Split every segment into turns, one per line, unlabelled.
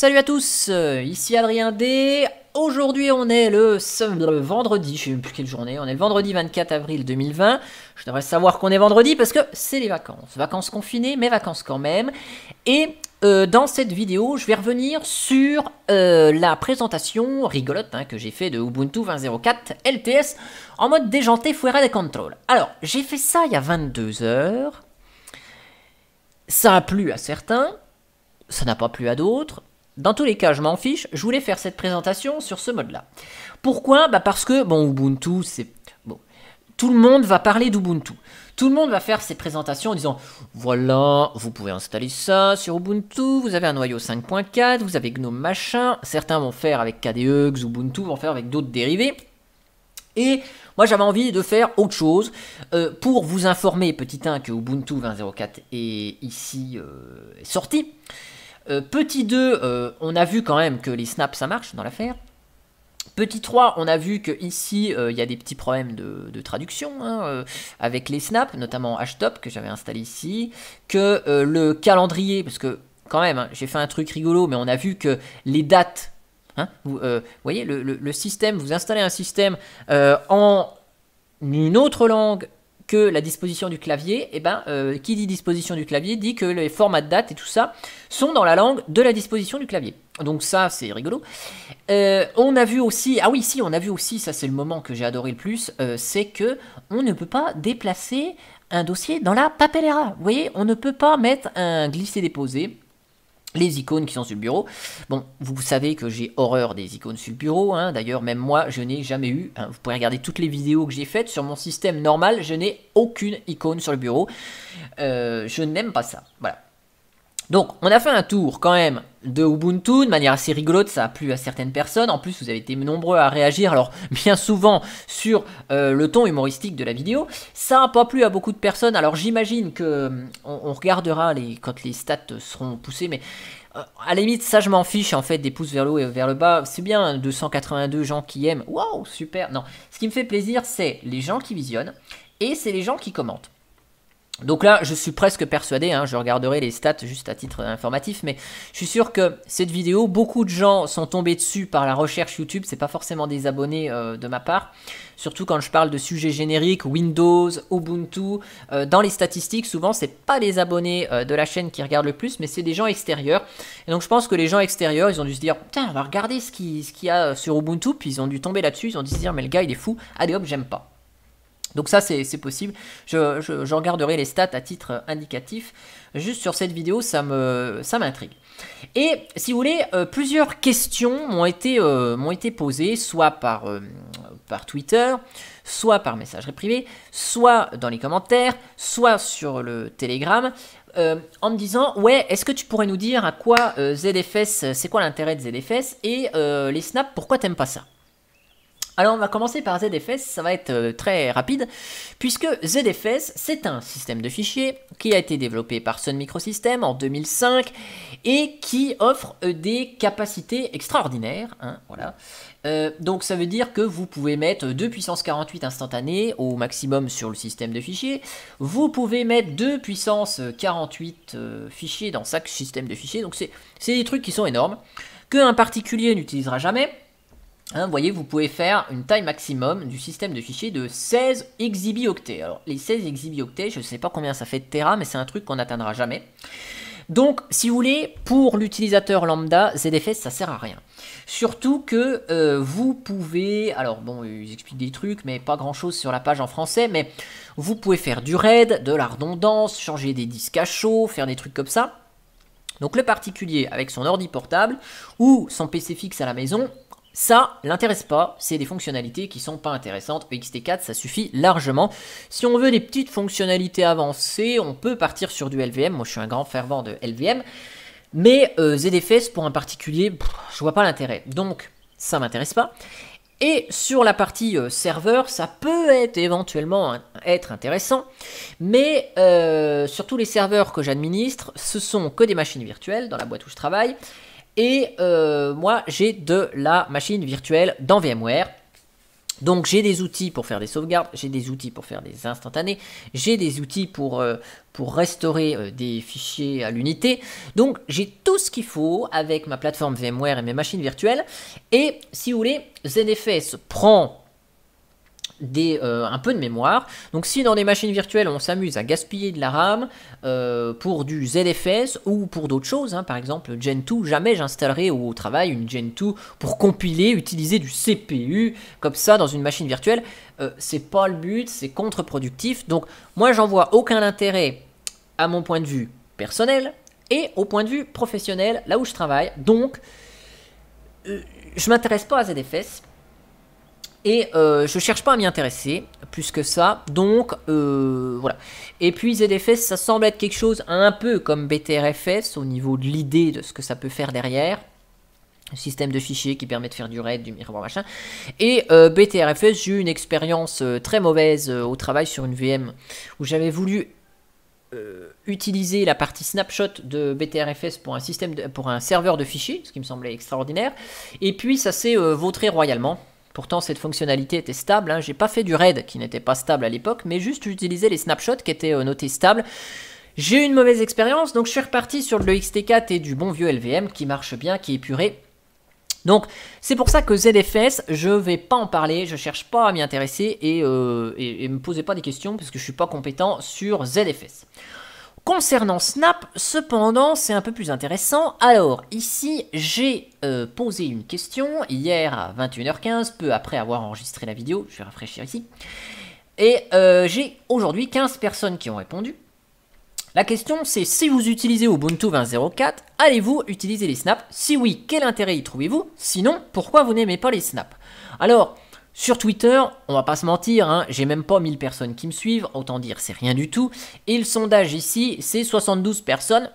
Salut à tous, euh, ici Adrien D. Aujourd'hui, on est le, vendredi, je ne sais plus quelle journée, on est le vendredi 24 avril 2020. Je devrais savoir qu'on est vendredi parce que c'est les vacances. Vacances confinées, mais vacances quand même. Et euh, dans cette vidéo, je vais revenir sur euh, la présentation rigolote hein, que j'ai fait de Ubuntu 20.04 LTS en mode déjanté fuera de contrôle. Alors, j'ai fait ça il y a 22 heures. Ça a plu à certains, ça n'a pas plu à d'autres. Dans tous les cas, je m'en fiche, je voulais faire cette présentation sur ce mode-là. Pourquoi bah Parce que, bon, Ubuntu, c'est... Bon, tout le monde va parler d'Ubuntu. Tout le monde va faire ses présentations en disant « Voilà, vous pouvez installer ça sur Ubuntu, vous avez un noyau 5.4, vous avez GNOME machin. » Certains vont faire avec KDE, Ubuntu, vont faire avec d'autres dérivés. Et moi j'avais envie de faire autre chose euh, pour vous informer, petit 1, que Ubuntu 20.04 est ici euh, sorti. Euh, petit 2, euh, on a vu quand même que les snaps ça marche dans l'affaire. Petit 3, on a vu que ici euh, il y a des petits problèmes de, traduction hein, avec les snaps, notamment HTOP que j'avais installé ici, que le calendrier, parce que quand même, hein, j'ai fait un truc rigolo, mais on a vu que les dates, hein, vous, voyez, le, système, vous installez un système en une autre langue que la disposition du clavier, et eh ben, euh, qui dit disposition du clavier dit que les formats de date et tout ça sont dans la langue de la disposition du clavier. Donc ça, c'est rigolo. Euh, on a vu aussi, ah oui, si, on a vu aussi, ça c'est le moment que j'ai adoré le plus, euh, c'est que on ne peut pas déplacer un dossier dans la papelera. Vous voyez, on ne peut pas mettre un glisser-déposer les icônes qui sont sur le bureau. Bon, vous savez que j'ai horreur des icônes sur le bureau, hein. d'ailleurs même moi je n'ai jamais eu, hein. vous pouvez regarder toutes les vidéos que j'ai faites, sur mon système normal je n'ai aucune icône sur le bureau, euh, je n'aime pas ça, voilà. Donc, on a fait un tour quand même de Ubuntu de manière assez rigolote, ça a plu à certaines personnes. En plus, vous avez été nombreux à réagir, alors bien souvent sur euh, le ton humoristique de la vidéo. Ça n'a pas plu à beaucoup de personnes, alors j'imagine que euh, on, regardera les, quand les stats seront poussées, mais euh, à la limite, ça je m'en fiche en fait, des pouces vers le haut et vers le bas. C'est bien 282 hein, gens qui aiment, waouh, super. Non, ce qui me fait plaisir, c'est les gens qui visionnent et c'est les gens qui commentent. Donc là, je suis presque persuadé, hein, je regarderai les stats juste à titre informatif, mais je suis sûr que cette vidéo, beaucoup de gens sont tombés dessus par la recherche YouTube, c'est pas forcément des abonnés euh, de ma part, surtout quand je parle de sujets génériques, Windows, Ubuntu, euh, dans les statistiques, souvent c'est pas les abonnés euh, de la chaîne qui regardent le plus, mais c'est des gens extérieurs, et donc je pense que les gens extérieurs, ils ont dû se dire, putain, on va regarder ce qu'il y a sur Ubuntu, puis ils ont dû tomber là-dessus, ils ont dû se dire, mais le gars il est fou, allez hop, j'aime pas. Donc ça c'est possible, je, je, les stats à titre indicatif, juste sur cette vidéo ça m'intrigue. Ça et si vous voulez, euh, plusieurs questions m'ont été, euh, été, posées, soit par, euh, par Twitter, soit par messagerie privée, soit dans les commentaires, soit sur le Telegram, en me disant ouais est-ce que tu pourrais nous dire à quoi ZFS c'est quoi l'intérêt de ZFS et les snaps pourquoi t'aimes pas ça alors on va commencer par ZFS, ça va être euh, très rapide, puisque ZFS c'est un système de fichiers qui a été développé par Sun Microsystem en 2005 et qui offre euh, des capacités extraordinaires. Hein, voilà. Euh, donc ça veut dire que vous pouvez mettre 2 puissance 48 instantanées au maximum sur le système de fichiers. Vous pouvez mettre 2 puissance 48 fichiers dans chaque système de fichiers. Donc c'est des trucs qui sont énormes, qu'un particulier n'utilisera jamais Hein, vous voyez, vous pouvez faire une taille maximum du système de fichiers de 16 exibioctets. Alors, les 16 exibioctets, je ne sais pas combien ça fait de Tera, mais c'est un truc qu'on n'atteindra jamais. Donc, si vous voulez, pour l'utilisateur lambda, ZFS, ça sert à rien. Surtout que euh, vous pouvez, alors bon, ils expliquent des trucs, mais pas grand-chose sur la page en français, mais vous pouvez faire du RAID, de la redondance, changer des disques à chaud, faire des trucs comme ça. Donc le particulier avec son ordi portable ou son PC fixe à la maison, ça l'intéresse pas, c'est des fonctionnalités qui sont pas intéressantes. EXT4, ça suffit largement. Si on veut des petites fonctionnalités avancées, on peut partir sur du LVM. Moi, je suis un grand fervent de LVM. Mais euh, ZFS pour un particulier, je vois pas l'intérêt. Donc, ça m'intéresse pas. Et sur la partie euh, serveur, ça peut être éventuellement être intéressant, mais euh, sur tous les serveurs que j'administre, ce sont que des machines virtuelles dans la boîte où je travaille, et euh, moi, j'ai de la machine virtuelle dans VMware. Donc j'ai des outils pour faire des sauvegardes, j'ai des outils pour faire des instantanés, j'ai des outils pour, euh, pour restaurer euh, des fichiers à l'unité. Donc j'ai tout ce qu'il faut avec ma plateforme VMware et mes machines virtuelles. Et si vous voulez, ZFS prend des, euh, un peu de mémoire. Donc si dans des machines virtuelles on s'amuse à gaspiller de la RAM euh, pour du ZFS ou pour d'autres choses, hein, par exemple Gen 2, jamais j'installerai au travail une Gen 2 pour compiler, utiliser du CPU comme ça dans une machine virtuelle. Euh, c'est pas le but, c'est contre-productif. Donc moi j'en vois aucun intérêt à mon point de vue personnel et au point de vue professionnel, là où je travaille. Donc je m'intéresse pas à ZFS et euh, je cherche pas à m'y intéresser plus que ça. Donc euh, voilà. Et puis ZFS, ça semble être quelque chose un peu comme BTRFS au niveau de l'idée de ce que ça peut faire derrière. Un système de fichiers qui permet de faire du raid, du miroir, machin. Et euh, BTRFS, j'ai eu une expérience euh, très mauvaise au travail sur une VM où j'avais voulu utiliser la partie snapshot de BTRFS pour un, système pour un serveur de fichiers, ce qui me semblait extraordinaire. Et puis ça s'est vautré royalement. Pourtant, cette fonctionnalité était stable. Hein. J'ai pas fait du RAID qui n'était pas stable à l'époque, mais juste j'utilisais les snapshots qui étaient euh, notés stables. J'ai eu une mauvaise expérience, donc je suis reparti sur le XT4 et du bon vieux LVM qui marche bien, qui est puré. Donc c'est pour ça que ZFS, je vais pas en parler, je cherche pas à m'y intéresser et, ne euh, me posez pas des questions parce que je suis pas compétent sur ZFS. Concernant Snap, cependant, c'est un peu plus intéressant. Alors, ici, j'ai euh, posé une question hier à 21h15, peu après avoir enregistré la vidéo. Je vais rafraîchir ici. Et euh, j'ai aujourd'hui 15 personnes qui ont répondu. La question, c'est si vous utilisez Ubuntu 20.04, allez-vous utiliser les snaps Si oui, quel intérêt y trouvez-vous Sinon, pourquoi vous n'aimez pas les snaps Alors, sur Twitter, on va pas se mentir, hein, j'ai même pas 1000 personnes qui me suivent, autant dire c'est rien du tout. Et le sondage ici, c'est 72 personnes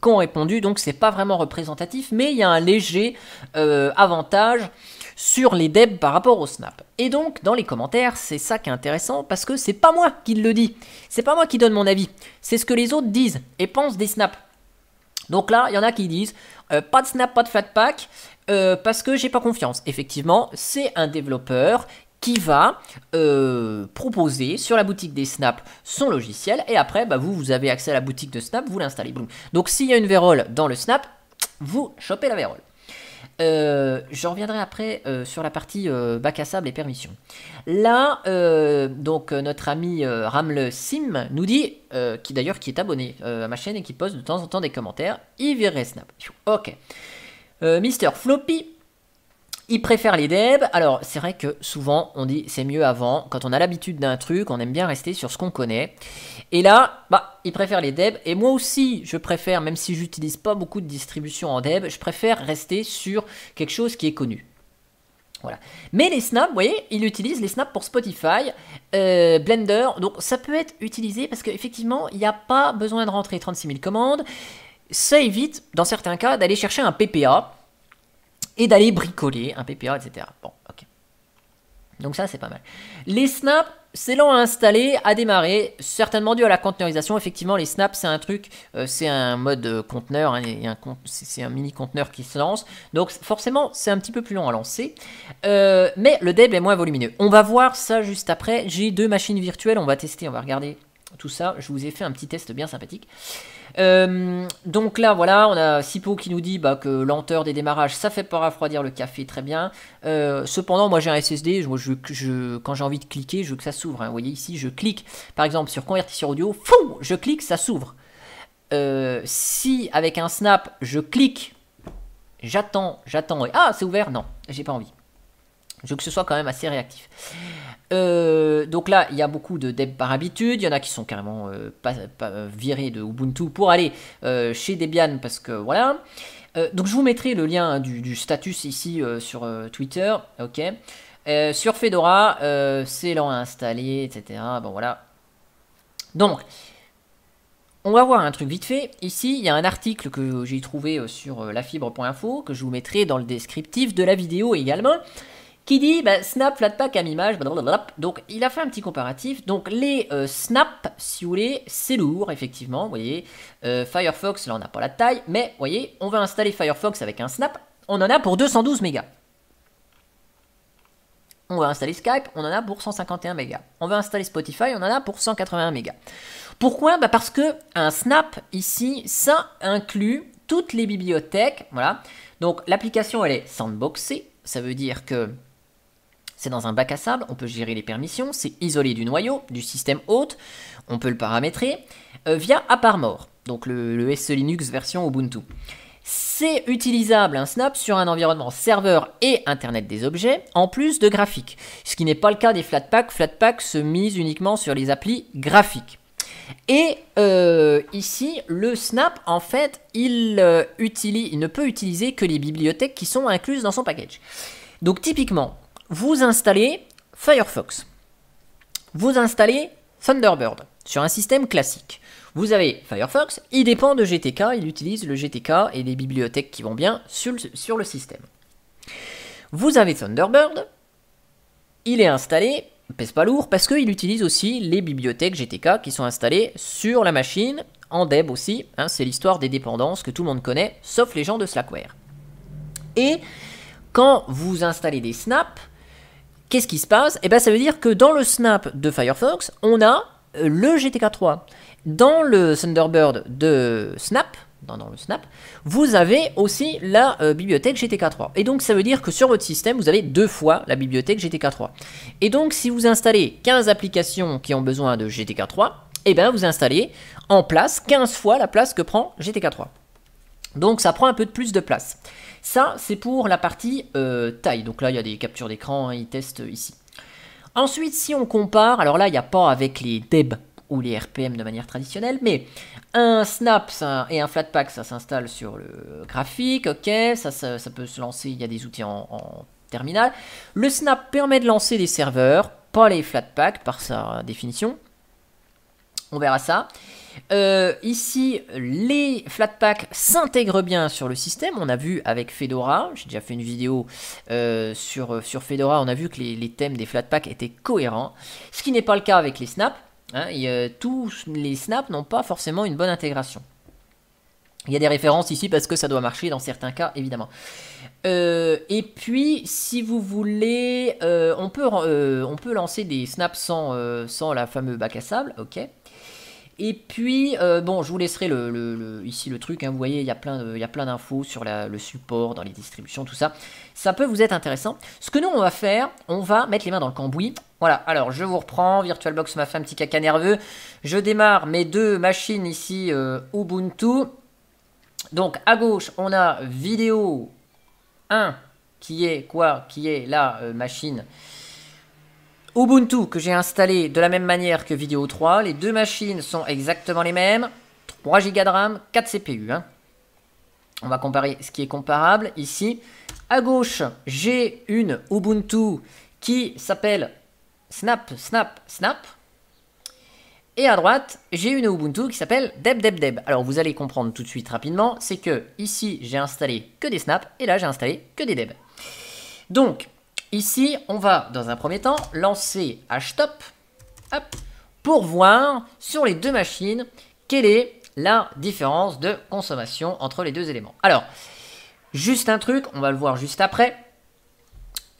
qui ont répondu, donc c'est pas vraiment représentatif, mais il y a un léger euh, avantage sur les debs par rapport au snap. Et donc dans les commentaires, c'est ça qui est intéressant parce que c'est pas moi qui le dis, c'est pas moi qui donne mon avis, c'est ce que les autres disent et pensent des snaps. Donc là, il y en a qui disent euh, pas de Snap, pas de flat pack, euh, parce que j'ai pas confiance. Effectivement, c'est un développeur qui va euh, proposer sur la boutique des snaps son logiciel, et après, bah, vous, vous avez accès à la boutique de Snap, vous l'installez. Donc s'il y a une vérole dans le Snap, vous chopez la vérole. Euh, je reviendrai après euh, sur la partie euh, bac à sable et permission. Là, donc notre ami Ramle Sim nous dit, qui d'ailleurs qui est abonné à ma chaîne et qui poste de temps en temps des commentaires, il Snap. Ok. Mister Floppy il préfère les deb. Alors, c'est vrai que souvent, on dit c'est mieux avant. Quand on a l'habitude d'un truc, on aime bien rester sur ce qu'on connaît. Et là, bah, il préfère les deb. Et moi aussi, je préfère, même si j'utilise pas beaucoup de distribution en deb, je préfère rester sur quelque chose qui est connu. Voilà. Mais les snaps, vous voyez, il utilise les snaps pour Spotify, euh, Blender, donc ça peut être utilisé parce qu'effectivement, il n'y a pas besoin de rentrer 36 000 commandes. Ça évite, dans certains cas, d'aller chercher un PPA, et d'aller bricoler un PPA, etc. Bon, ok. Donc ça, c'est pas mal. Les snaps, c'est lent à installer, à démarrer, certainement dû à la conteneurisation. Effectivement, les snaps, c'est un truc, euh, c'est un mode euh, conteneur, hein, c'est un mini conteneur qui se lance. Donc forcément, c'est un petit peu plus long à lancer. Euh, mais le deb est moins volumineux. On va voir ça juste après. J'ai deux machines virtuelles, on va tester, on va regarder tout ça. Je vous ai fait un petit test bien sympathique. Euh, donc là, voilà, on a Sipo qui nous dit bah, que lenteur des démarrages, ça fait pas refroidir le café, très bien. Euh, cependant, moi j'ai un SSD, quand j'ai envie de cliquer, je veux que ça s'ouvre. Hein. Vous voyez ici, je clique par exemple sur convertisseur audio, fou, je clique, ça s'ouvre. Euh, si avec un snap, je clique, j'attends, j'attends, et ah, c'est ouvert, non, j'ai pas envie. Je veux que ce soit quand même assez réactif. Euh, donc là, il y a beaucoup de devs par habitude. Il y en a qui sont carrément euh, pas, euh, virés de Ubuntu pour aller chez Debian parce que voilà. donc je vous mettrai le lien du, status ici sur Twitter. Ok. sur Fedora, c'est lent à installer, etc. Bon voilà. Donc, on va voir un truc vite fait. Ici, il y a un article que j'ai trouvé sur lafibre.info que je vous mettrai dans le descriptif de la vidéo également qui dit ben, Snap Flatpak à image. Bah, blablabla. Donc il a fait un petit comparatif. Donc les euh, Snap, si vous voulez, c'est lourd, effectivement. Vous voyez, euh, Firefox, là on n'a pas la taille, mais vous voyez, on va installer Firefox avec un Snap. On en a pour 212 mégas. On va installer Skype, on en a pour 151 mégas. On va installer Spotify, on en a pour 181 mégas. Pourquoi bah, Parce que un Snap, ici, ça inclut toutes les bibliothèques. Voilà. Donc l'application, elle est sandboxée. Ça veut dire que c'est dans un bac à sable, on peut gérer les permissions, c'est isolé du noyau, du système hôte, on peut le paramétrer euh, via AppArmor, donc le, le e Linux version Ubuntu. C'est utilisable un snap sur un environnement serveur et internet des objets, en plus de graphique. ce qui n'est pas le cas des Flatpak. Flatpak se mise uniquement sur les applis graphiques. Et euh, ici, le snap, en fait, il, euh, utilise, il ne peut utiliser que les bibliothèques qui sont incluses dans son package. Donc typiquement, vous installez Firefox, vous installez Thunderbird sur un système classique. Vous avez Firefox, il dépend de GTK, il utilise le GTK et les bibliothèques qui vont bien sur le, système. Vous avez Thunderbird, il est installé, pèse pas lourd, parce qu'il utilise aussi les bibliothèques GTK qui sont installées sur la machine, en deb aussi, hein, c'est l'histoire des dépendances que tout le monde connaît, sauf les gens de Slackware. Et quand vous installez des snaps, Qu'est-ce qui se passe Eh bien, ça veut dire que dans le snap de Firefox, on a euh, le GTK 3. Dans le Thunderbird de Snap, dans, le Snap, vous avez aussi la euh, bibliothèque GTK 3. Et donc, ça veut dire que sur votre système, vous avez deux fois la bibliothèque GTK 3. Et donc, si vous installez 15 applications qui ont besoin de GTK 3, eh bien, vous installez en place 15 fois la place que prend GTK 3. Donc ça prend un peu de plus de place. Ça, c'est pour la partie euh, taille. Donc là, il y a des captures d'écran, Il hein, ils testent euh, ici. Ensuite, si on compare, alors là, il n'y a pas avec les DEB ou les RPM de manière traditionnelle, mais un snap et un flatpak, ça s'installe sur le graphique, ok, ça, ça, peut se lancer, il y a des outils en, terminal. Le snap permet de lancer des serveurs, pas les Flatpak par sa définition. On verra ça. Euh, ici, les flatpacks s'intègrent bien sur le système. On a vu avec Fedora, j'ai déjà fait une vidéo euh, sur, sur Fedora, on a vu que les, thèmes des flatpacks étaient cohérents, ce qui n'est pas le cas avec les snaps. Hein. tous les snaps n'ont pas forcément une bonne intégration. Il y a des références ici parce que ça doit marcher dans certains cas, évidemment. Euh, et puis, si vous voulez, on, peut, on peut lancer des snaps sans, sans la fameuse bac à sable, ok. Et puis, euh, bon, je vous laisserai ici le truc. Hein. vous voyez, il y a plein, d'infos sur le support, dans les distributions, tout ça. Ça peut vous être intéressant. Ce que nous, on va faire, on va mettre les mains dans le cambouis. Voilà, alors je vous reprends. VirtualBox m'a fait un petit caca nerveux. Je démarre mes deux machines ici euh, Ubuntu. Donc, à gauche, on a vidéo 1, qui est quoi Qui est la euh, machine Ubuntu que j'ai installé de la même manière que Vidéo 3. Les deux machines sont exactement les mêmes. 3 Go de RAM, 4 CPU. Hein. On va comparer ce qui est comparable ici. À gauche, j'ai une Ubuntu qui s'appelle Snap, Snap, Snap. Et à droite, j'ai une Ubuntu qui s'appelle Deb Deb Deb. Alors vous allez comprendre tout de suite rapidement, c'est que ici j'ai installé que des snaps et là j'ai installé que des Deb. Donc Ici, on va, dans un premier temps, lancer htop pour voir sur les deux machines quelle est la différence de consommation entre les deux éléments. Alors, juste un truc, on va le voir juste après.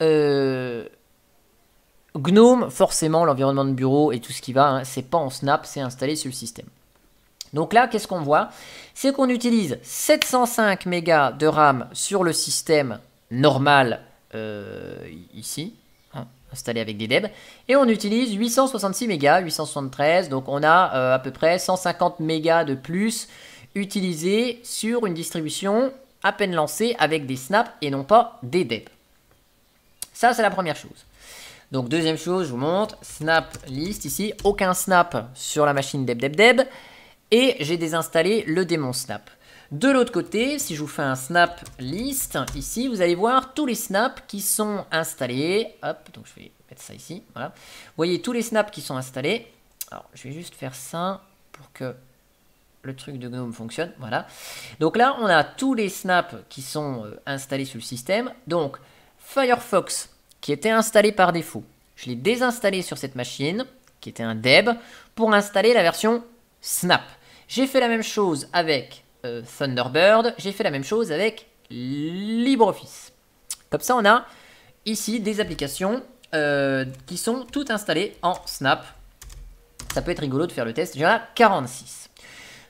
Euh, GNOME, forcément, l'environnement de bureau et tout ce qui va, ce hein, c'est pas en snap, c'est installé sur le système. Donc là, qu'est-ce qu'on voit C'est qu'on utilise 705 mégas de RAM sur le système normal euh, ici, hein, installé avec des DEB. Et on utilise 866 mégas, 873, donc on a euh, à peu près 150 mégas de plus utilisés sur une distribution à peine lancée avec des snaps et non pas des DEB. Ça, c'est la première chose. Donc deuxième chose, je vous montre, snap list ici, aucun snap sur la machine deb deb deb, et j'ai désinstallé le démon snap. De l'autre côté, si je vous fais un snap list, ici, vous allez voir tous les snaps qui sont installés. Hop, donc je vais mettre ça ici, voilà. Vous voyez tous les snaps qui sont installés. Alors, je vais juste faire ça pour que le truc de GNOME fonctionne, voilà. Donc là, on a tous les snaps qui sont euh, installés sur le système. Donc, Firefox, qui était installé par défaut, je l'ai désinstallé sur cette machine, qui était un deb, pour installer la version Snap. J'ai fait la même chose avec euh, Thunderbird, j'ai fait la même chose avec LibreOffice. Comme ça, on a ici des applications euh, qui sont toutes installées en Snap. Ça peut être rigolo de faire le test. J'en ai 46.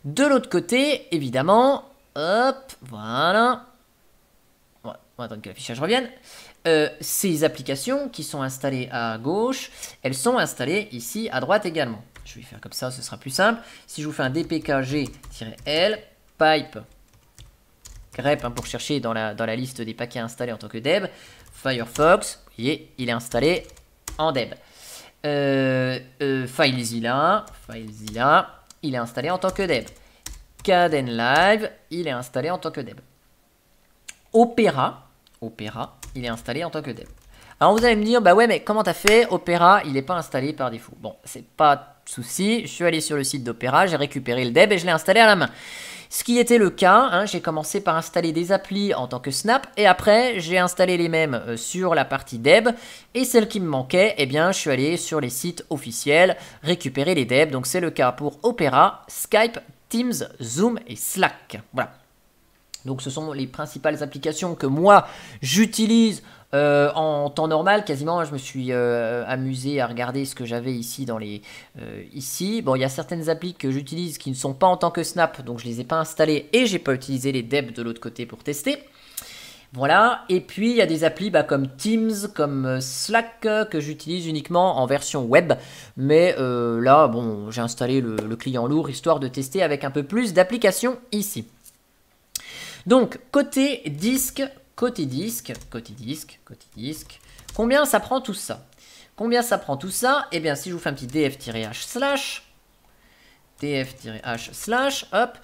De l'autre côté, évidemment, hop, voilà. On va attendre que l'affichage revienne. Euh, ces applications qui sont installées à gauche, elles sont installées ici à droite également. Je vais faire comme ça, ce sera plus simple. Si je vous fais un dpkg-l, pipe grep hein, pour chercher dans la, liste des paquets installés en tant que deb. Firefox, vous voyez, il est installé en deb. Euh, euh, FileZilla, il est installé en tant que deb. Cadenlive, il est installé en tant que deb. Opera, Opera, il est installé en tant que dev. Alors vous allez me dire, bah ouais, mais comment t'as fait Opera, il n'est pas installé par défaut. Bon, c'est pas de souci. Je suis allé sur le site d'Opera, j'ai récupéré le deb et je l'ai installé à la main. Ce qui était le cas, hein, j'ai commencé par installer des applis en tant que Snap et après j'ai installé les mêmes euh, sur la partie Deb et celles qui me manquaient, eh bien je suis allé sur les sites officiels récupérer les Deb. Donc c'est le cas pour Opera, Skype, Teams, Zoom et Slack. Voilà. Donc ce sont les principales applications que moi j'utilise euh, en temps normal, quasiment, hein, je me suis euh, amusé à regarder ce que j'avais ici dans les euh, ici. Bon, il y a certaines applis que j'utilise qui ne sont pas en tant que Snap, donc je les ai pas installées et j'ai pas utilisé les Deb de l'autre côté pour tester. Voilà, et puis il y a des applis bah, comme Teams, comme Slack que j'utilise uniquement en version web. Mais là, bon, j'ai installé le, le client lourd histoire de tester avec un peu plus d'applications ici. Donc, côté disque, côté disque, côté disque, côté disque. Combien ça prend tout ça Combien ça prend tout ça Eh bien, si je vous fais un petit df-h slash, df-h slash, hop,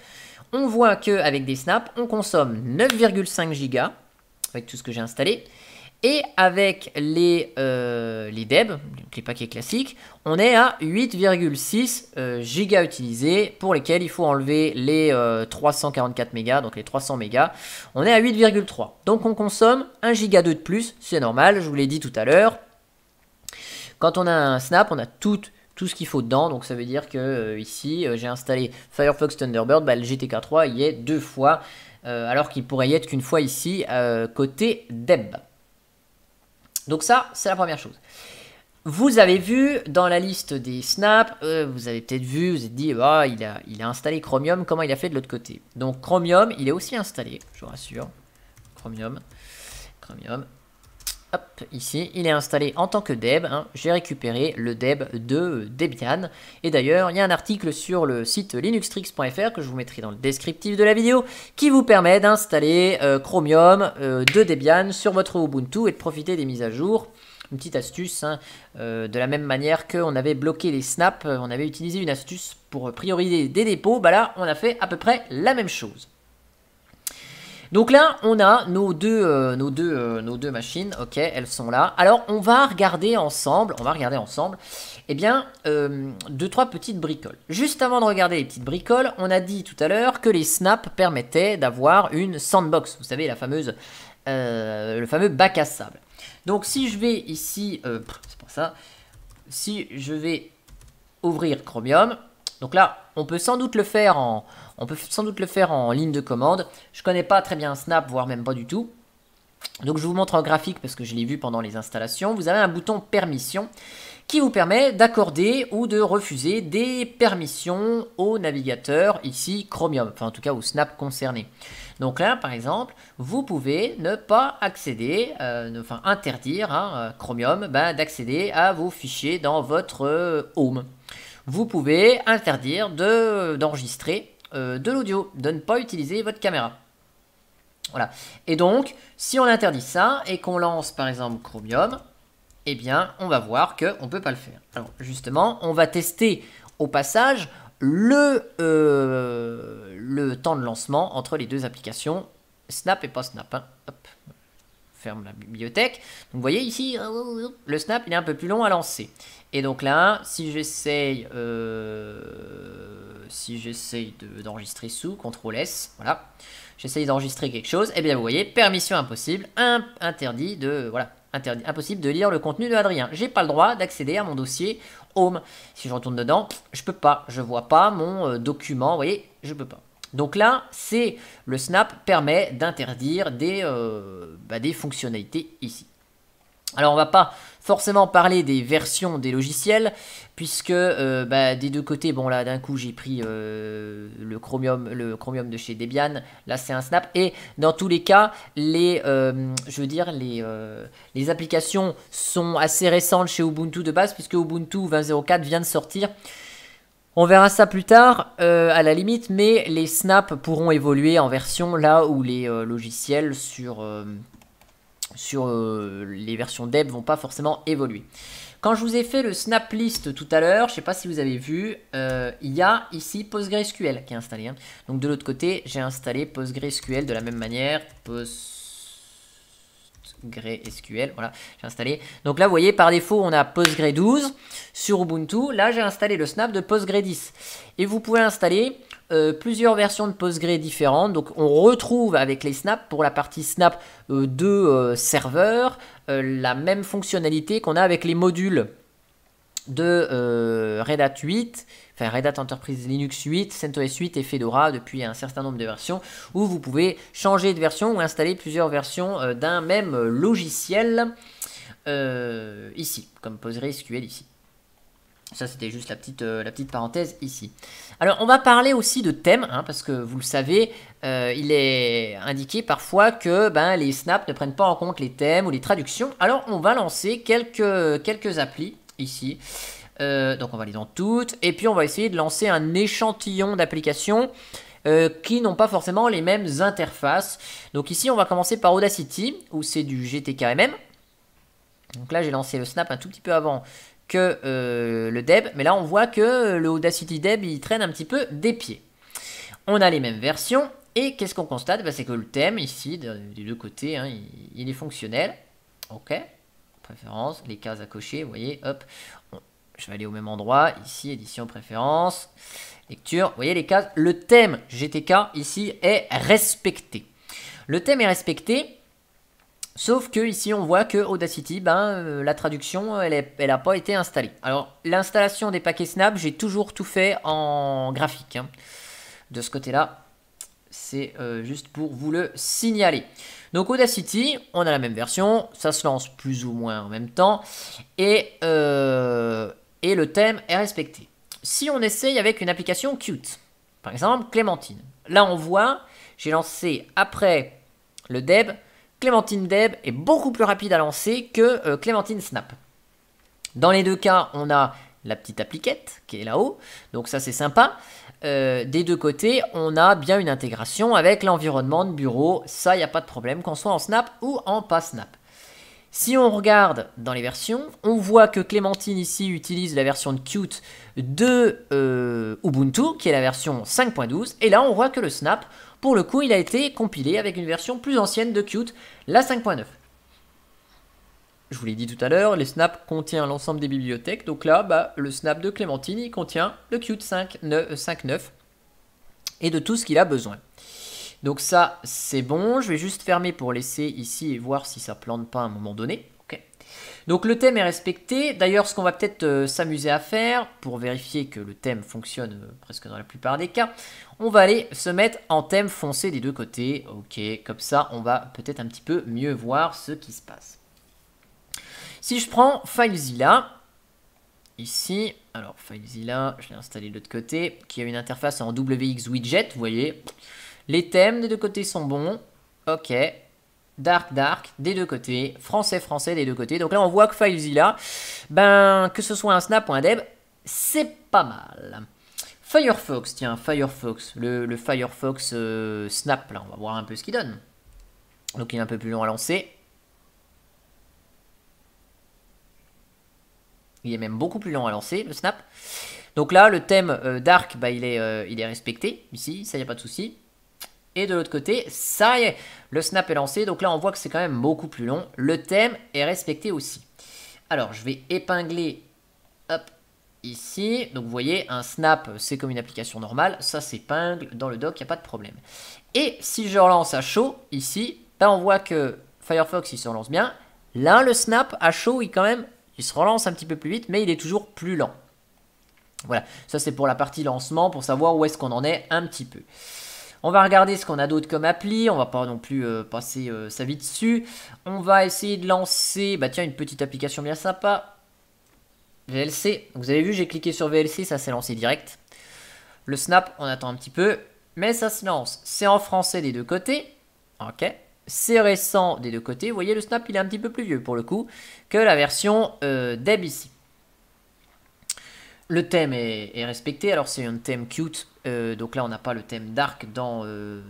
on voit qu'avec des snaps, on consomme 9,5 gigas avec tout ce que j'ai installé. Et avec les, euh, les DEB, les paquets classiques, on est à 8,6 euh, giga utilisés pour lesquels il faut enlever les 344 euh, mégas, donc les 300 mégas. On est à 8,3. Donc on consomme 1 giga 2 de plus, c'est normal, je vous l'ai dit tout à l'heure. Quand on a un snap, on a tout tout ce qu'il faut dedans. Donc ça veut dire que ici j'ai installé Firefox Thunderbird, bah, le GTK3 y est deux fois, alors qu'il pourrait y être qu'une fois ici côté Deb. Donc ça, c'est la première chose. Vous avez vu dans la liste des snaps, euh, vous avez peut-être vu, vous êtes dit, ah, il, a, il a installé Chromium, comment il a fait de l'autre côté Donc Chromium, il est aussi installé, je vous rassure. Chromium, Chromium. Hop, ici, il est installé en tant que deb. Hein. J'ai récupéré le deb de Debian. Et d'ailleurs, il y a un article sur le site linuxtrix.fr que je vous mettrai dans le descriptif de la vidéo qui vous permet d'installer euh, Chromium euh, de Debian sur votre Ubuntu et de profiter des mises à jour. Une petite astuce, hein, euh, de la même manière qu'on avait bloqué les snaps, on avait utilisé une astuce pour prioriser des dépôts. Bah là, on a fait à peu près la même chose. Donc là, on a nos deux, euh, nos deux, euh, nos deux machines. Ok, elles sont là. Alors, on va regarder ensemble. On va regarder ensemble. Eh bien, euh, deux, trois petites bricoles. Juste avant de regarder les petites bricoles, on a dit tout à l'heure que les snaps permettaient d'avoir une sandbox. Vous savez, la fameuse, le fameux bac à sable. Donc, si je vais ici, c'est pas ça. Si je vais ouvrir Chromium, donc là, on peut sans doute le faire en, on peut sans doute le faire en ligne de commande. Je ne connais pas très bien Snap, voire même pas du tout. Donc je vous montre un graphique parce que je l'ai vu pendant les installations. Vous avez un bouton permission qui vous permet d'accorder ou de refuser des permissions au navigateur, ici Chromium, enfin en tout cas au Snap concerné. Donc là, par exemple, vous pouvez ne pas accéder, euh, enfin interdire hein, euh, Chromium ben, d'accéder à vos fichiers dans votre euh, home vous pouvez interdire d'enregistrer de, euh, de l'audio, de ne pas utiliser votre caméra. Voilà. Et donc, si on interdit ça et qu'on lance par exemple Chromium, eh bien, on va voir qu'on ne peut pas le faire. Alors, justement, on va tester au passage le, euh, le temps de lancement entre les deux applications, Snap et pas Snap. Hein. Hop ferme la bibliothèque. Donc vous voyez ici, euh, euh, euh, le snap il est un peu plus long à lancer. Et donc là, si j'essaye si j'essaye d'enregistrer sous, CTRL S, voilà, j'essaye d'enregistrer quelque chose, et eh bien vous voyez, permission impossible, interdit de, voilà, interdit, impossible de lire le contenu de Adrien. J'ai pas le droit d'accéder à mon dossier Home. Si je retourne dedans, je peux pas, je vois pas mon document, vous voyez, je peux pas. Donc là, c'est le snap permet d'interdire euh, bah, des, fonctionnalités ici. Alors on va pas forcément parler des versions des logiciels, puisque euh, bah, des deux côtés, bon là d'un coup j'ai pris euh, le, Chromium, le Chromium de chez Debian, là c'est un snap, et dans tous les cas, les, je veux dire, les, les applications sont assez récentes chez Ubuntu de base, puisque Ubuntu 20.04 vient de sortir on verra ça plus tard, euh, à la limite, mais les snaps pourront évoluer en version là où les euh, logiciels sur, euh, sur les versions ne vont pas forcément évoluer. Quand je vous ai fait le snap list tout à l'heure, je ne sais pas si vous avez vu, il y a ici PostgreSQL qui est installé. Hein. Donc de l'autre côté, j'ai installé PostgreSQL de la même manière. Post SQL, Voilà, j'ai installé. Donc là, vous voyez, par défaut, on a Postgre 12 sur Ubuntu. Là, j'ai installé le snap de Postgre 10. Et vous pouvez installer euh, plusieurs versions de Postgre différentes. Donc on retrouve avec les snaps pour la partie snap euh, de euh, serveur la même fonctionnalité qu'on a avec les modules de Red Hat 8 Red Hat Enterprise Linux 8, CentOS 8 et Fedora depuis un certain nombre de versions, où vous pouvez changer de version ou installer plusieurs versions euh, d'un même euh, logiciel euh, ici, comme PostgreSQL ici. Ça, c'était juste la petite, la petite parenthèse ici. Alors, on va parler aussi de thèmes, hein, parce que vous le savez, il est indiqué parfois que ben, les snaps ne prennent pas en compte les thèmes ou les traductions. Alors, on va lancer quelques, quelques applis ici euh, donc on va aller dans toutes. Et puis on va essayer de lancer un échantillon d'applications euh, qui n'ont pas forcément les mêmes interfaces. Donc ici on va commencer par Audacity, où c'est du GTKMM. Donc là j'ai lancé le Snap un tout petit peu avant que euh, le Deb, mais là on voit que le Audacity Deb il traîne un petit peu des pieds. On a les mêmes versions, et qu'est-ce qu'on constate bah, C'est que le thème ici, des deux côtés, hein, il, est fonctionnel. Ok, préférence, les cases à cocher, vous voyez, hop, je vais aller au même endroit, ici, édition, préférence, lecture. Vous voyez les cases Le thème GTK, ici, est respecté. Le thème est respecté, Sauf que ici on voit que Audacity, ben, euh, la traduction, elle n'a pas été installée. Alors l'installation des paquets Snap, j'ai toujours tout fait en graphique. Hein. De ce côté-là, c'est euh, juste pour vous le signaler. Donc Audacity, on a la même version, ça se lance plus ou moins en même temps. Et euh, et le thème est respecté. Si on essaye avec une application cute, par exemple Clémentine, là on voit, j'ai lancé après le deb, Clémentine deb est beaucoup plus rapide à lancer que euh, Clémentine snap. Dans les deux cas, on a la petite appliquette qui est là-haut, donc ça c'est sympa. Euh, des deux côtés, on a bien une intégration avec l'environnement de bureau, ça il n'y a pas de problème, qu'on soit en snap ou en pas snap. Si on regarde dans les versions, on voit que Clémentine ici utilise la version de Qt euh, de Ubuntu, qui est la version 5.12, et là on voit que le snap, pour le coup, il a été compilé avec une version plus ancienne de Qt, la 5.9. Je vous l'ai dit tout à l'heure, les snaps contient l'ensemble des bibliothèques, donc là, bah, le snap de Clémentine, il contient le Qt 5.9 et de tout ce qu'il a besoin. Donc ça, c'est bon. Je vais juste fermer pour laisser ici et voir si ça plante pas à un moment donné. Donc le thème est respecté. D'ailleurs, ce qu'on va peut-être euh, s'amuser à faire, pour vérifier que le thème fonctionne euh, presque dans la plupart des cas, on va aller se mettre en thème foncé des deux côtés. Ok, comme ça, on va peut-être un petit peu mieux voir ce qui se passe. Si je prends FileZilla, ici. Alors, FileZilla, je l'ai installé de l'autre côté, qui a une interface en WX Widget, vous voyez. Les thèmes des deux côtés sont bons. Ok. Dark Dark des deux côtés, français français des deux côtés. Donc là on voit que FileZilla, ben que ce soit un Snap ou un deb, c'est pas mal. Firefox, tiens, Firefox, le, Firefox euh, Snap, là, on va voir un peu ce qu'il donne. Donc il est un peu plus long à lancer. Il est même beaucoup plus long à lancer, le Snap. Donc là, le thème euh, Dark, bah, il, est, euh, il est respecté, ici, ça, il n'y a pas de souci. Et de l'autre côté, ça y est, le snap est lancé. Donc là, on voit que c'est quand même beaucoup plus long. Le thème est respecté aussi. Alors, je vais épingler ici. Donc, vous voyez, un snap, c'est comme une application normale. Ça s'épingle dans le dock, il n'y a pas de problème. Et si je relance à chaud, ici, ben, on voit que Firefox, il se relance bien. Là, le snap à chaud, il quand même, il se relance un petit peu plus vite, mais il est toujours plus lent. Voilà, ça c'est pour la partie lancement, pour savoir où est-ce qu'on en est un petit peu. On va regarder ce qu'on a d'autre comme appli, on va pas non plus euh, passer sa euh, vie dessus. On va essayer de lancer, bah tiens, une petite application bien sympa. VLC, vous avez vu, j'ai cliqué sur VLC, ça s'est lancé direct. Le Snap, on attend un petit peu, mais ça se lance. C'est en français des deux côtés, ok. C'est récent des deux côtés, vous voyez le Snap, il est un petit peu plus vieux pour le coup que la version euh, d'Eb ici. Le thème est, respecté, alors c'est un thème cute, euh, donc là on n'a pas le thème dark dans, euh,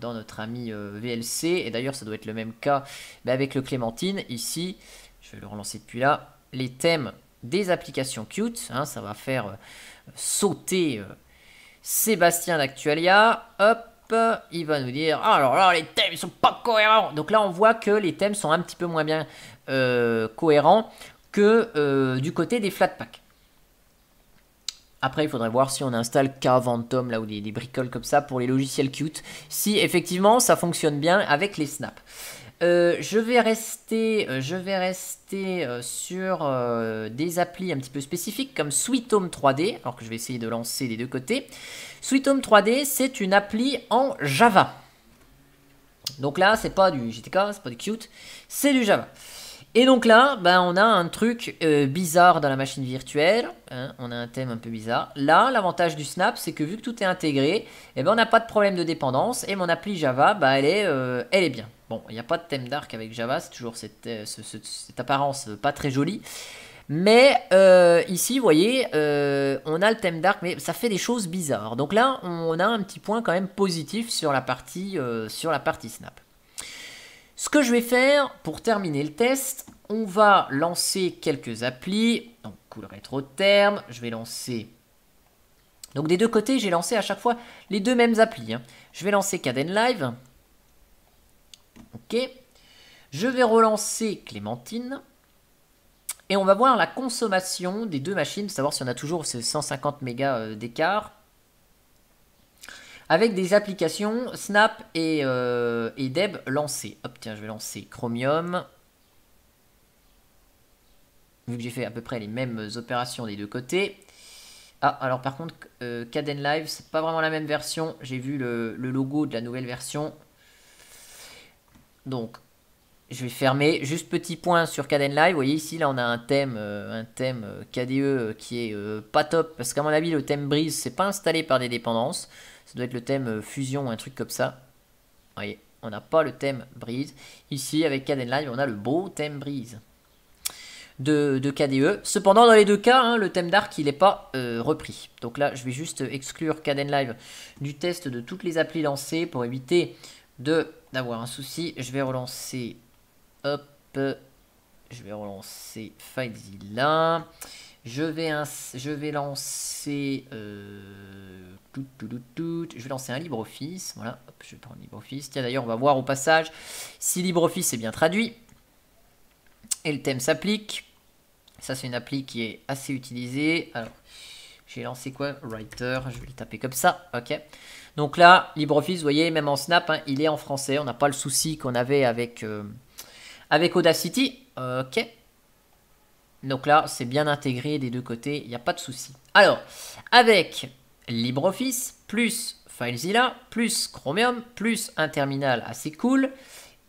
dans notre ami euh, VLC, et d'ailleurs ça doit être le même cas mais bah, avec le Clémentine, ici, je vais le relancer depuis là, les thèmes des applications cute, hein, ça va faire sauter Sébastien d'Actualia, hop, il va nous dire ah, alors là les thèmes sont pas cohérents. Donc là on voit que les thèmes sont un petit peu moins bien cohérents que du côté des flatpacks après, il faudrait voir si on installe Kvantum là, ou des, bricoles comme ça pour les logiciels cute, si effectivement ça fonctionne bien avec les snaps. Euh, je vais rester, euh, je vais rester euh, sur des applis un petit peu spécifiques comme Sweet Home 3D, alors que je vais essayer de lancer des deux côtés. Sweet Home 3D, c'est une appli en Java. Donc là, c'est pas du JTK, c'est pas du Qt, c'est du Java. Et donc là, ben, on a un truc euh, bizarre dans la machine virtuelle. Hein, on a un thème un peu bizarre. Là, l'avantage du Snap, c'est que vu que tout est intégré, eh ben, on n'a pas de problème de dépendance. Et mon appli Java, ben, elle, est, euh, elle est bien. Bon, il n'y a pas de thème dark avec Java. C'est toujours cette, euh, cette, apparence pas très jolie. Mais ici, vous voyez, on a le thème dark, mais ça fait des choses bizarres. Donc là, on a un petit point quand même positif sur la partie, sur la partie Snap. Ce que je vais faire pour terminer le test, on va lancer quelques applis. Donc cool rétro terme, je vais lancer... Donc des deux côtés, j'ai lancé à chaque fois les deux mêmes applis. Hein. Je vais lancer Caden Live. Ok. Je vais relancer Clémentine. Et on va voir la consommation des deux machines, savoir si on a toujours ces 150 mégas euh, d'écart avec des applications Snap et, euh, et Deb lancées. Hop, tiens, je vais lancer Chromium. Vu que j'ai fait à peu près les mêmes opérations des deux côtés. Ah, alors par contre, euh, Caden Live, c'est pas vraiment la même version. J'ai vu le, logo de la nouvelle version. Donc, je vais fermer. Juste petit point sur Caden Live. Vous voyez ici, là, on a un thème, euh, un thème KDE qui est pas top. Parce qu'à mon avis, le thème Breeze, c'est pas installé par des dépendances. Ça doit être le thème euh, fusion ou un truc comme ça. Vous voyez, on n'a pas le thème brise. Ici, avec Caden Live, on a le beau thème brise de, KDE. E. Cependant, dans les deux cas, hein, le thème Dark, il n'est pas euh, repris. Donc là, je vais juste exclure Caden Live du test de toutes les applis lancées pour éviter d'avoir un souci. Je vais relancer... Hop, je vais relancer FileZilla. Je vais, je vais lancer. Euh, tout, je vais lancer un LibreOffice. Voilà, je vais prendre LibreOffice. Tiens, d'ailleurs, on va voir au passage si LibreOffice est bien traduit. Et le thème s'applique. Ça, c'est une appli qui est assez utilisée. Alors, j'ai lancé quoi Writer. Je vais le taper comme ça. Ok. Donc là, LibreOffice, vous voyez, même en Snap, hein, il est en français. On n'a pas le souci qu'on avait avec, euh, avec Audacity. Ok. Donc là, c'est bien intégré des deux côtés, il n'y a pas de souci. Alors, avec LibreOffice, plus FileZilla, plus Chromium, plus un terminal assez cool,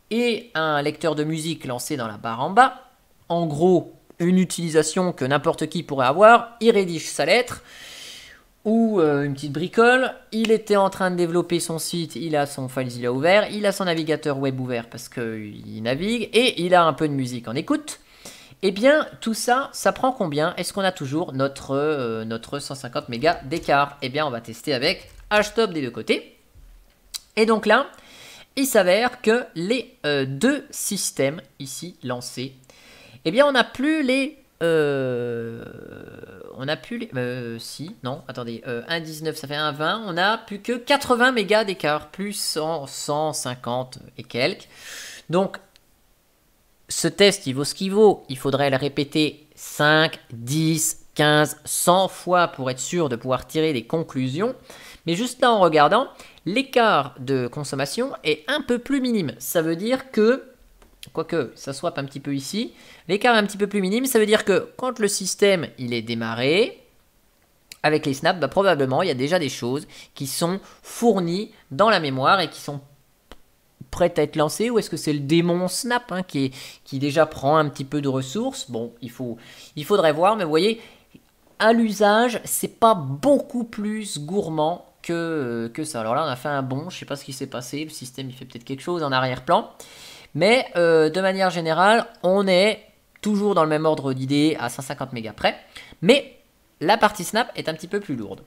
et un lecteur de musique lancé dans la barre en bas, en gros, une utilisation que n'importe qui pourrait avoir, il rédige sa lettre, ou euh, une petite bricole. Il était en train de développer son site, il a son FileZilla ouvert, il a son navigateur web ouvert parce qu'il navigue, et il a un peu de musique en écoute. Eh bien, tout ça, ça prend combien Est-ce qu'on a toujours notre, euh, notre 150 mégas d'écart Eh bien, on va tester avec htop des deux côtés. Et donc là, il s'avère que les euh, deux systèmes ici lancés, eh bien, on n'a plus les... Euh, on n'a plus les... si, non, attendez, 1,19 ça fait 1,20, on n'a plus que 80 mégas d'écart, plus 150 et quelques. Donc ce test, il vaut ce qu'il vaut. Il faudrait le répéter 5, 10, 15, 100 fois pour être sûr de pouvoir tirer des conclusions. Mais juste là, en regardant, l'écart de consommation est un peu plus minime. Ça veut dire que, quoique ça swap un petit peu ici, l'écart est un petit peu plus minime. Ça veut dire que quand le système il est démarré, avec les snaps, bah, probablement il y a déjà des choses qui sont fournies dans la mémoire et qui sont prête à être lancé ou est-ce que c'est le démon Snap hein, qui, est, qui déjà prend un petit peu de ressources Bon, il, faut, il faudrait voir, mais vous voyez, à l'usage, c'est pas beaucoup plus gourmand que, euh, que, ça. Alors là, on a fait un bon je sais pas ce qui s'est passé, le système il fait peut-être quelque chose en arrière-plan. Mais euh, de manière générale, on est toujours dans le même ordre d'idée à 150 mégas près. Mais la partie snap est un petit peu plus lourde.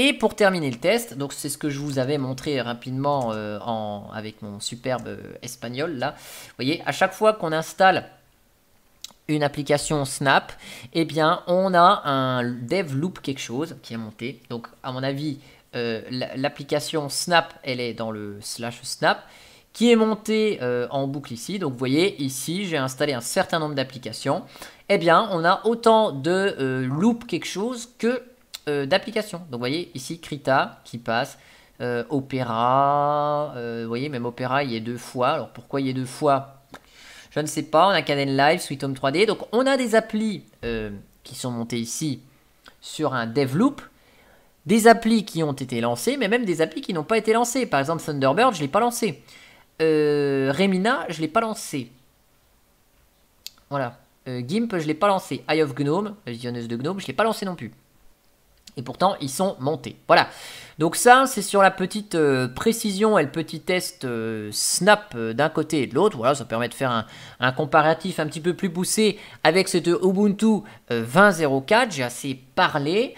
Et pour terminer le test, donc c'est ce que je vous avais montré rapidement euh, en, avec mon superbe euh, espagnol là. Vous voyez, à chaque fois qu'on installe une application Snap, eh bien on a un dev loop quelque chose qui est monté. Donc à mon avis, euh, l'application Snap, elle est dans le slash Snap qui est monté en boucle ici. Donc vous voyez ici, j'ai installé un certain nombre d'applications. Eh bien, on a autant de loop quelque chose que euh, d'applications. Donc vous voyez ici Krita qui passe, euh, Opera, euh, vous voyez même Opera il y est deux fois. Alors pourquoi il y est deux fois Je ne sais pas, on a Canon Live, Sweet Home 3D. Donc on a des applis qui sont montées ici sur un devloop. Des applis qui ont été lancées, mais même des applis qui n'ont pas été lancées. Par exemple, Thunderbird, je ne l'ai pas lancé. Remina, je ne l'ai pas lancé. Voilà. Gimp, je ne l'ai pas lancé. Eye of Gnome, la visionneuse de Gnome, je ne l'ai pas lancé non plus. Et pourtant, ils sont montés. Voilà. Donc ça, c'est sur la petite euh, précision et le petit test euh, snap euh, d'un côté et de l'autre. Voilà, ça permet de faire un, comparatif un petit peu plus poussé avec cette Ubuntu 20.04. J'ai assez parlé.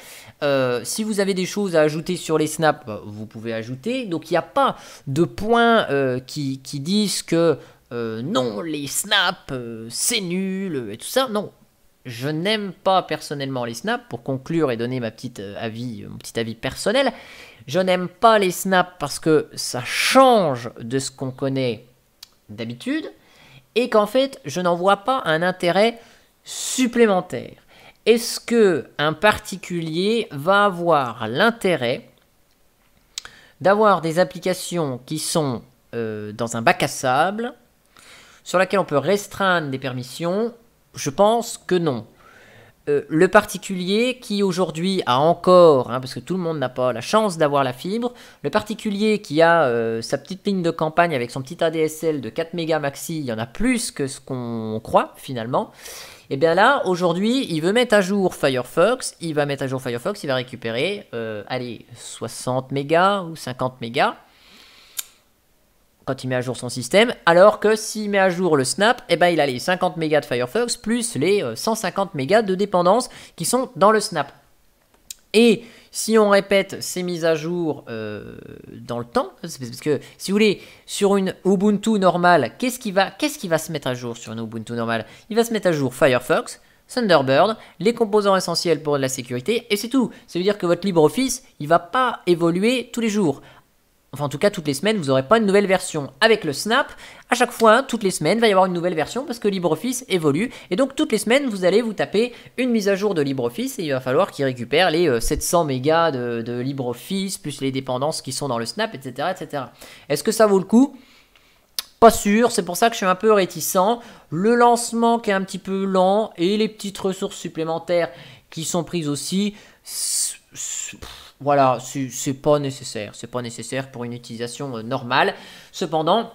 si vous avez des choses à ajouter sur les snaps, bah, vous pouvez ajouter. Donc il n'y a pas de points qui, qui, disent que non, les snaps, c'est nul et tout ça. Non, je n'aime pas personnellement les snaps, pour conclure et donner ma petite euh, avis, euh, mon petit avis personnel, je n'aime pas les snaps parce que ça change de ce qu'on connaît d'habitude, et qu'en fait, je n'en vois pas un intérêt supplémentaire. Est-ce que un particulier va avoir l'intérêt d'avoir des applications qui sont euh, dans un bac à sable, sur laquelle on peut restreindre des permissions je pense que non. Euh, le particulier qui aujourd'hui a encore, hein, parce que tout le monde n'a pas la chance d'avoir la fibre, le particulier qui a euh, sa petite ligne de campagne avec son petit ADSL de 4 mégas maxi, il y en a plus que ce qu'on croit finalement. Et eh bien là, aujourd'hui, il veut mettre à jour Firefox, il va mettre à jour Firefox, il va récupérer, euh, allez, 60 mégas ou 50 mégas quand il met à jour son système, alors que s'il met à jour le Snap, eh ben, il a les 50 mégas de Firefox plus les 150 euh, mégas de dépendance qui sont dans le Snap. Et si on répète ces mises à jour euh, dans le temps, parce que si vous voulez, sur une Ubuntu normale, qu'est-ce qui, va, qu'est-ce qui va se mettre à jour sur une Ubuntu normale Il va se mettre à jour Firefox, Thunderbird, les composants essentiels pour la sécurité, et c'est tout. Ça veut dire que votre LibreOffice, il ne va pas évoluer tous les jours. Enfin, en tout cas, toutes les semaines, vous n'aurez pas une nouvelle version. Avec le Snap, à chaque fois, toutes les semaines, il va y avoir une nouvelle version parce que LibreOffice évolue. Et donc, toutes les semaines, vous allez vous taper une mise à jour de LibreOffice et il va falloir qu'il récupère les 700 euh, mégas de, LibreOffice, plus les dépendances qui sont dans le Snap, etc. etc. Est-ce que ça vaut le coup pas sûr, c'est pour ça que je suis un peu réticent. Le lancement qui est un petit peu lent et les petites ressources supplémentaires qui sont prises aussi, voilà, c'est pas nécessaire. C'est pas nécessaire pour une utilisation euh, normale. Cependant,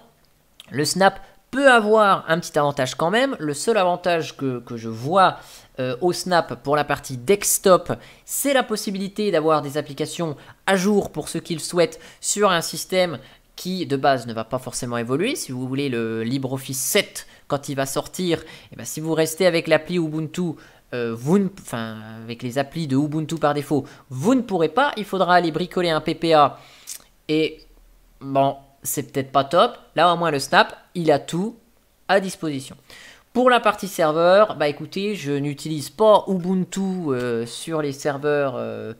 le snap peut avoir un petit avantage quand même. Le seul avantage que, je vois euh, au snap pour la partie desktop, c'est la possibilité d'avoir des applications à jour pour ceux qui le souhaitent sur un système qui de base ne va pas forcément évoluer. Si vous voulez le LibreOffice 7 quand il va sortir, et eh ben, si vous restez avec l'appli Ubuntu, euh, vous enfin, avec les applis de Ubuntu par défaut, vous ne pourrez pas. Il faudra aller bricoler un PPA. Et bon, c'est peut-être pas top. Là, au moins, le Snap, il a tout à disposition. Pour la partie serveur, bah écoutez, je n'utilise pas Ubuntu euh, sur les serveurs, euh,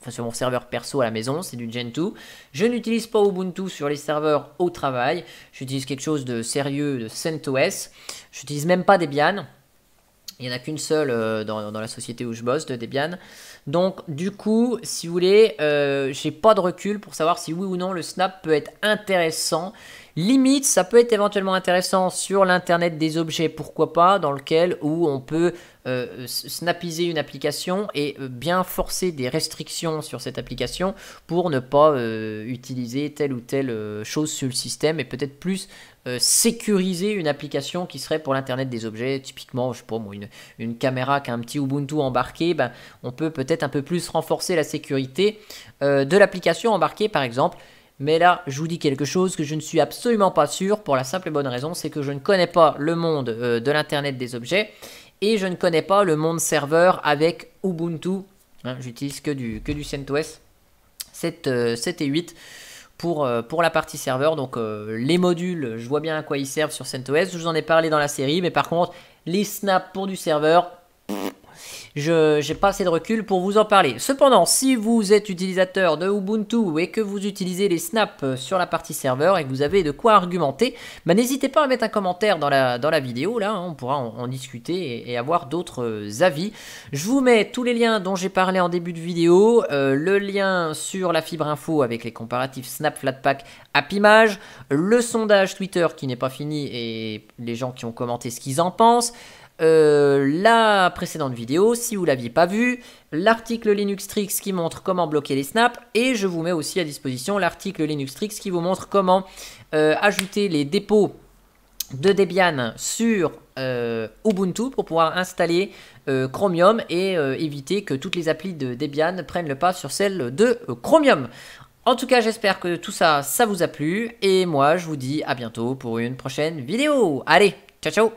enfin sur mon serveur perso à la maison, c'est du Gentoo. Je n'utilise pas Ubuntu sur les serveurs au travail. J'utilise quelque chose de sérieux, de CentOS. J'utilise même pas Debian. Il n'y en a qu'une seule euh, dans, la société où je bosse, de Debian. Donc, du coup, si vous voulez, euh, j'ai pas de recul pour savoir si oui ou non le snap peut être intéressant. Limite, ça peut être éventuellement intéressant sur l'internet des objets, pourquoi pas, dans lequel où on peut euh, snapiser une application et euh, bien forcer des restrictions sur cette application pour ne pas utiliser telle ou telle chose sur le système et peut-être plus euh, sécuriser une application qui serait pour l'Internet des objets, typiquement, je sais pas, une, caméra qui a un petit Ubuntu embarqué, ben, on peut peut-être un peu plus renforcer la sécurité euh, de l'application embarquée, par exemple. Mais là, je vous dis quelque chose que je ne suis absolument pas sûr pour la simple et bonne raison, c'est que je ne connais pas le monde euh, de l'Internet des objets et je ne connais pas le monde serveur avec Ubuntu. Hein, j'utilise que du, que du CentOS 7, 7 et 8. Euh, pour, la partie serveur. Donc euh, les modules, je vois bien à quoi ils servent sur CentOS, je vous en ai parlé dans la série, mais par contre, les snaps pour du serveur, je n'ai pas assez de recul pour vous en parler. Cependant, si vous êtes utilisateur de Ubuntu et que vous utilisez les snaps sur la partie serveur et que vous avez de quoi argumenter, bah, n'hésitez pas à mettre un commentaire dans la, dans la vidéo, là, hein. on pourra en, discuter et, avoir d'autres euh, avis. Je vous mets tous les liens dont j'ai parlé en début de vidéo, euh, le lien sur la fibre info avec les comparatifs Snap Flatpak Image, le sondage Twitter qui n'est pas fini et les gens qui ont commenté ce qu'ils en pensent. Euh, la précédente vidéo, si vous l'aviez pas vue, l'article Linux Tricks qui montre comment bloquer les snaps, et je vous mets aussi à disposition l'article Linux Tricks qui vous montre comment euh, ajouter les dépôts de Debian sur euh, Ubuntu pour pouvoir installer Chromium et éviter que toutes les applis de Debian prennent le pas sur celles de Chromium. En tout cas, j'espère que tout ça, ça vous a plu. Et moi, je vous dis à bientôt pour une prochaine vidéo. Allez, ciao ciao